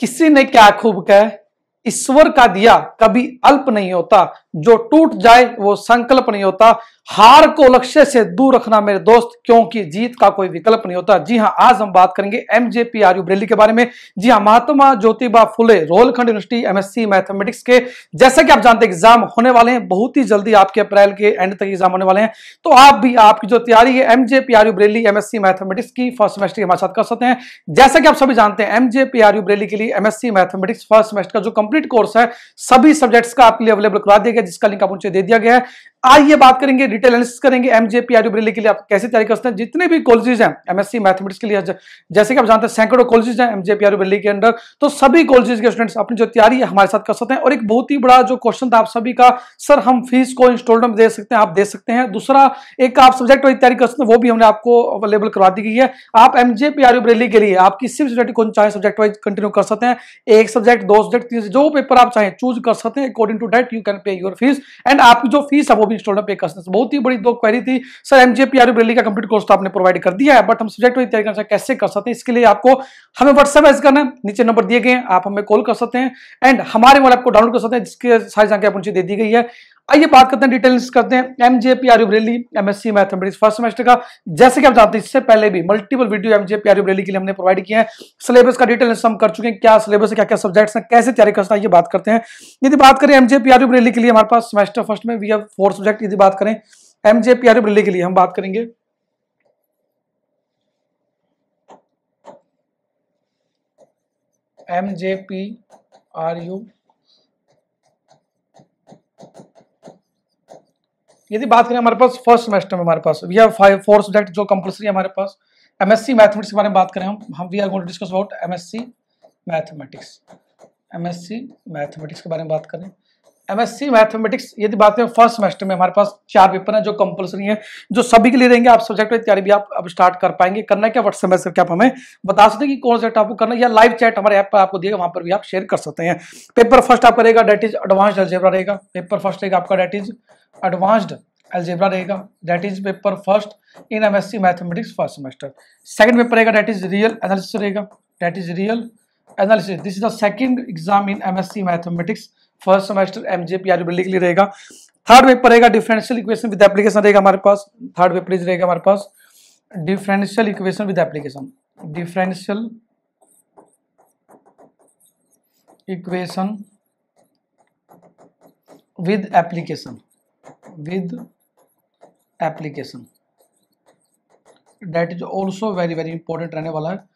किसी ने क्या खूब कह ईश्वर का दिया कभी अल्प नहीं होता जो टूट जाए वो संकल्प नहीं होता हार को लक्ष्य से दूर रखना मेरे दोस्त क्योंकि जीत का कोई विकल्प नहीं होता जी हाँ आज हम बात करेंगे MJP P R U Bareilly के बारे में जी हाँ Mahatma Jyotiba Phule Rohilkhand university MSc mathematics के जैसे कि आप जानते हैं एग्जाम होने वाले हैं बहुत ही जल्दी आपके अप्रैल के एंड तक एग्जाम होने वाले हैं तो आप भी आपकी जो तैयारी है MJP P R U Bareilly MSc mathematics की फर्स्ट सेमेस्टर हमारे साथ कर सकते हैं जैसा कि आप सभी जानते हैं M J R U Bareilly के लिए एमएससी मैथमेटिक्स फर्स्ट सेमेस्टर का जो कंप्लीट कोर्स है सभी सब्जेक्ट्स का आपके लिए अवेलेबल करा दिया है जिसका लिंक आप मुझे दे दिया गया है आइए बात करेंगे डिटेल एनालिसिस करेंगे एमजेपी आरयूबरेली के लिए आप कैसे तैयारी कर सकते हैं जितने भी कॉलेजेस हैं एमएससी मैथमेटिक्स के लिए जैसे कि आप जानते हैं सैकड़ों कॉलेजेस हैं एमजेपी आरयूबरेली के अंदर तो सभी कॉलेजेस के स्टूडेंट्स अपनी जो तैयारी है हमारे साथ कर सकते हैं और एक बहुत ही बड़ा जो क्वेश्चन था आप सभी का सर हम फीस को इंस्टॉलमेंट दे सकते हैं आप दे सकते हैं दूसरा एक आप सब्जेक्ट वाइज तैयारी कर सकते हैं वो भी हमने आपको अवेलेबल करवा दी गई है आप एमजेपी आरयूबरेली के लिए आप किसी भी सब्जेक्ट को चाहे सब्जेक्ट वाइज कंटिन्यू कर सकते हैं एक सब्जेक्ट दो सब्जेक्ट तीन जो पेपर आप चाहे चूज कर सकते हैं according to that you can pay your fees and आपकी जो फीस है वो भी स्टोडअप है पे कस्टमर्स बहुत ही बड़ी दो क्वेरी थी सर एम जे पी का कंप्लीट कोर्स तो आपने प्रोवाइड कर दिया है बट हम सब्जेक्ट वही तैयारी करना कैसे कर सकते हैं इसके लिए आपको हमें व्हाट्सएप एस करना नीचे नंबर दिए गए आप हमें कॉल कर सकते हैं एंड हमारे वाले आपको डाउनलोड कर सकते हैं जिसके सारी जानकारी आप नीचे दे दी गई है आइए बात करते हैं डिटेल्स करते हैं M P R Bareilly MSc mathematics first semester का जैसे कि आप जानते हैं इससे पहले भी multiple video M P R Bareilly के लिए हमने प्रोवाइड किए हैं सिलेबस का डिटेल हम कर चुके हैं क्या सिलेबस है क्या क्या सब्जेक्ट्स हैं कैसे तैयारी करता है ये बात करते हैं यदि बात करें एम पी आर बरेली के लिए हमारे पास सेमेस्टर फर्स्ट में वी एव फोर सब्जेक्ट यदि बात करें एम पी आर बरेली के लिए हम बात करेंगे एमजे पी आर यू यदि बात करें हमारे पास फर्स्ट सेमेस्टर में हमारे पास we have five four subject जो कंपलसरी हमारे पास एमएससी मैथमेटिक्स के बारे में बात करें हम हम we are going to discuss about MSc mathematics MSc mathematics के बारे में बात करें एमएससी मैथमेटिक्स यदि बात करें फर्स्ट सेमेस्टर में हमारे पास चार पेपर हैं जो कंपलसरी हैं जो सभी के लिए रहेंगे आप सब्जेक्ट की तैयारी भी आप अब स्टार्ट कर पाएंगे करना क्या व्हाट्सएप मैसेज क्या आप हमें बता सकते हैं कि कौन सब्जेक्ट आपको करना या लाइव चैट हमारे ऐप पर आपको दिएगा वहाँ पर भी आप शेयर कर सकते हैं पेपर फर्स्ट आपका रहेगा डेट इज एडवांस्ड रहेगा पेपर फर्स्ट रहेगा आपका डेट इज एडवांस्ड एल्जेब्रा रहेगा that is paper first in MSc mathematics first semester second paper रहेगा दैट इज रियल एनालिसिस रहेगा that is real analysis this is the second exam in MSc mathematics first semester M J P के लिए रहेगा third paper रहेगा differential equation with application रहेगा हमारे पास third paper is रहेगा हमारे पास differential equation with application differential equation with application with application that is also very very important रहने वाला है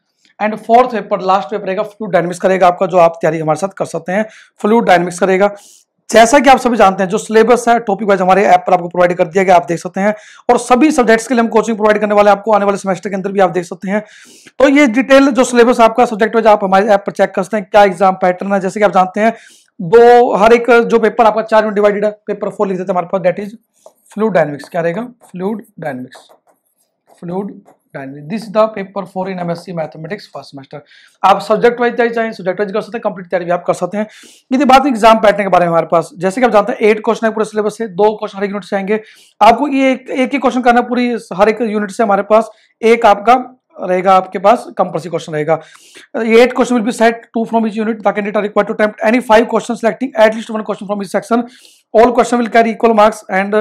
and fourth paper last paper रहेगा फ्लू डायनेमिक्स करेगा आपका जो आप तैयारी हमारे साथ कर सकते हैं फ्लू डायनेमिक्स करेगा जैसा कि आप सभी जानते हैं जो सिलेबस है टॉपिक वाइज हमारे ऐप पर आपको प्रोवाइड कर दिया गया आप देख सकते हैं और सभी सब्जेक्ट्स के लिए हम कोचिंग प्रोवाइड करने वाले हैं आपको आने वाले सेमेस्टर के अंदर भी आप देख सकते हैं तो ये डिटेल जो सिलेबस आपका सब्जेक्ट वाइज आप हमारे ऐप पर चेक कर सकते हैं क्या एग्जाम पैटर्न है जैसे कि आप जानते हैं दो हर एक जो पेपर आपका चार में डिवाइडेड है पेपर फोर लिख देते हैं हमारे पास डेट इज फ्लूड डायनमिक्स क्या रहेगा fluid dynamics fluid dynamics this the paper four in MSc mathematics first semester आप सब्जेक्ट वाइज तैयारी चाहें सब्जेक्ट वाइज कर सकते हैं कंप्लीट तैयारी भी आप कर सकते हैं यदि बात एग्जाम पैटर्न के बारे में हमारे पास जैसे कि आप जानते हैं एट क्वेश्चन है पूरे सिलेबस से दो क्वेश्चन हर एक यूनिट से आएंगे आपको ये एक, एक ही क्वेश्चन करना पूरी हर एक यूनिट से हमारे पास एक आपका रहेगा आपके पास कंपल्सरी क्वेश्चन रहेगा eight question will be set two from each unit the candidate are required to attempt any five question selecting at least one question from each section all question will carry equal marks and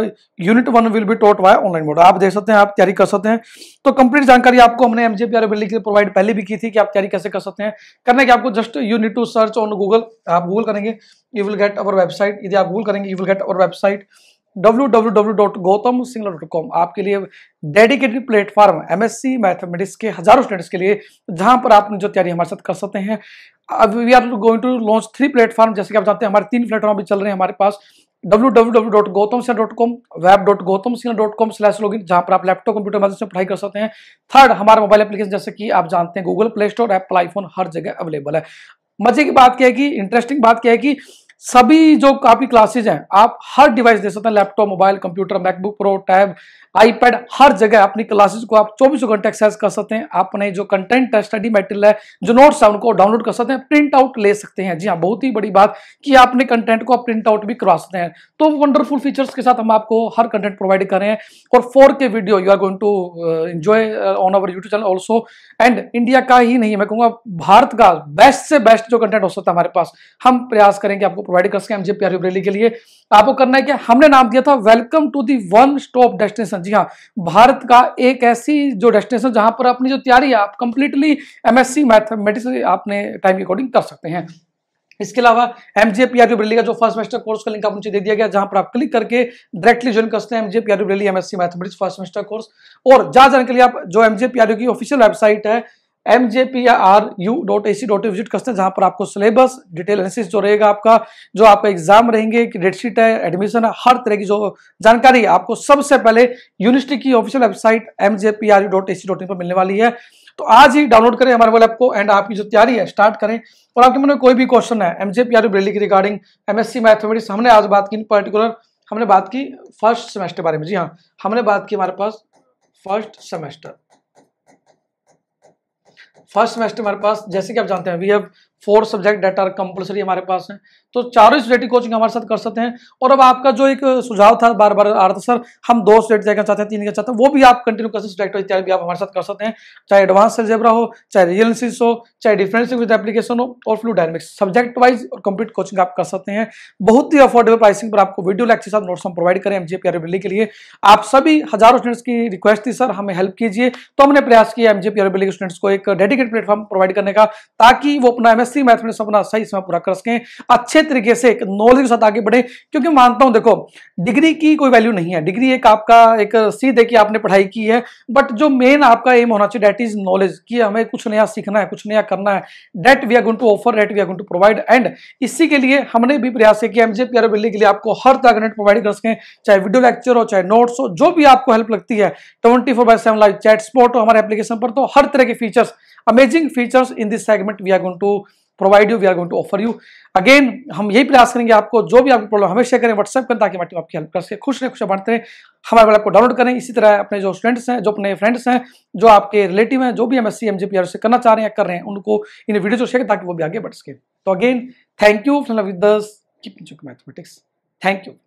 unit one will be taught via online mode आप देख सकते हैं आप तैयारी कर सकते हैं तो कंप्लीट जानकारी आपको हमने एमजे पी के प्रोवाइड पहले भी की थी कि आप तैयारी कैसे कर सकते हैं करने के आपको just you need to search on Google आप गूगल करेंगे you will get our website यदि आप गूगल करेंगे you will get our website com आपके लिए डेडिकेटेड प्लेटफॉर्म सी मैथमेटिक्स के हजारों स्टूडेंट्स के लिए जहां पर आप जो तैयारी हमारे साथ कर सकते हैं अब we are going to launch three platform जैसे कि आप जानते हैं हमारे तीन प्लेटफॉर्म भी चल रहे हैं हमारे पास www.gautamsinha.com web.gautamsinha.com स्लैश लॉगिन जहां पर आप लैपटॉप कंप्यूटर मदद से पढ़ाई कर सकते हैं थर्ड हमारे मोबाइल एप्लीकेशन जैसे कि आप जानते हैं Google Play Store Apple iPhone हर जगह अवेलेबल है मजे की बात क्या है कि इंटरेस्टिंग बात क्या है कि सभी जो आपकी क्लासेज हैं आप हर डिवाइस दे सकते हैं laptop mobile computer MacBook Pro tab iPad हर जगह अपनी क्लासेस को आप चौबीसों घंटे एक्सेस कर सकते हैं अपने जो कंटेंट है स्टडी मटेरियल है जो नोट्स है उनको डाउनलोड कर सकते हैं प्रिंट आउट ले सकते हैं जी हाँ बहुत ही बड़ी बात कि आप अपने कंटेंट को आप प्रिंट आउट भी करवा सकते हैं तो वंडरफुल फीचर्स के साथ हम आपको हर कंटेंट प्रोवाइड कर रहे हैं और four K video you are going to enjoy on our YouTube channel also and India का ही नहीं मैं कहूँगा भारत का बेस्ट से बेस्ट जो कंटेंट हो सकता है हमारे पास हम प्रयास करेंगे आपको प्रोवाइड कर सकें एम जी के लिए आपको करना है कि हमने नाम दिया था welcome to the one stop destination जी हाँ भारत का एक ऐसी जो डेस्टिनेशन जहां पर अपनी जो तैयारी है आप कंप्लीटली एमएससी मैथमेटिक्स आपने टाइम के अकॉर्डिंग कर सकते हैं इसके अलावा M J P R U Bareilly का जो फर्स्ट सेमेस्टर कोर्स का लिंक आप नीचे दे दिया गया जहां पर आप क्लिक करके डायरेक्टली ज्वाइन कर सकते हैं M J P R U Bareilly MSc mathematics first semester course और जहां जाने के लिए आप जो M J P R U की ऑफिशियल वेबसाइट है एम जे पी या R U dot A C dot visit करते हैं जहां पर आपको सिलेबस डिटेल एनालिसिस जो रहेगा आपका जो आपका एग्जाम रहेंगे डेटशीट है एडमिशन है हर तरह की जो जानकारी है आपको सबसे पहले यूनिवर्सिटी की official website M J P R U dot A C dot in पर मिलने वाली है तो आज ही डाउनलोड करें हमारे वाले ऐप को एंड आपकी जो तैयारी है स्टार्ट करें और आपके मन में कोई भी क्वेश्चन है M J P R U Bareilly की regarding M S C mathematics हमने आज बात की पर्टिकुलर हमने बात की फर्स्ट सेमेस्टर के बारे में जी हाँ हमने बात की हमारे पास फर्स्ट सेमेस्टर फर्स्ट सेमेस्टर हमारे पास जैसे कि आप जानते हैं we have four subject that are compulsory हमारे पास है तो चारों स्टेट की कोचिंग हमारे साथ कर सकते हैं और अब आपका जो एक सुझाव था बार बार आ रहा था सर हम दो स्टेट देखना चाहते हैं तीन देखना चाहते हैं वो भी आप कंटिन्यू कर सकते डायरेक्टर इत्यादि भी आप हमारे साथ कर सकते हैं चाहे एडवांस जेबरा हो चाहे रियलिस हो चाहे डिफरेंस विद एप्लीकेशन हो और फ्लू डायनेमिक्स सब्जेक्ट वाइज और कंप्लीट कोचिंग आप कर सकते हैं बहुत ही अफोर्डेबल प्राइसिंग पर आपको वीडियो लेक्चर साथ नोट्स हम प्रोवाइड करें एम जी e के लिए आप सभी हजारों स्टूडेंट्स की रिक्वेस्ट थी सर हमें हेल्प कीजिए तो हमने प्रयास किया एम जी e के स्टूडेंट्स को एक डेडिकेट प्लेटफॉर्म प्रोवाइड करने का ताकि वो अपना एम ऐसी मैथमेटिक्स अपना सही समय पूरा कर सकें अच्छे तरीके से एक नॉलेज के साथ आगे बढ़े क्योंकि मानता हूं देखो डिग्री की कोई वैल्यू नहीं है डिग्री एक आपका एक सीधे की आपने पढ़ाई की है बट जो मेन आपका एम होना चाहिए डेट इज नॉलेज कि हमें कुछ नया सीखना है कुछ नया करना है that we are going to offer that we are going to provide and इसी के लिए हमने भी प्रयास किया एमजे पी आर बिल्ली के लिए आपको हर तरह का प्रोवाइड कर सकें चाहे वीडियो लेक्चर हो चाहे नोट्स हो जो भी आपको हेल्प लगती है twenty four by seven live chat support हो हमारे एप्लीकेशन पर तो हर तरह के features amazing features in this segment we are going to provide you we are going to offer you again हम यही प्रयास करेंगे आपको जो भी आपको प्रॉब्लम हमें शेयर करें व्हाट्सएप करें ताकि हमारी आपकी हेल्प कर सके खुश रहे खुश बांटते रहे हमारे वाले आपको डाउनलोड करें इसी तरह अपने जो स्टूडेंट्स हैं जो अपने फ्रेंड्स हैं जो आपके रिलेटिव हैं जो भी एम एस से करना चाह रहे हैं कर रहे हैं उनको इन वीडियो को शेयर ताकि वो भी आगे बढ़ सके तो again thank you with mathematics thank you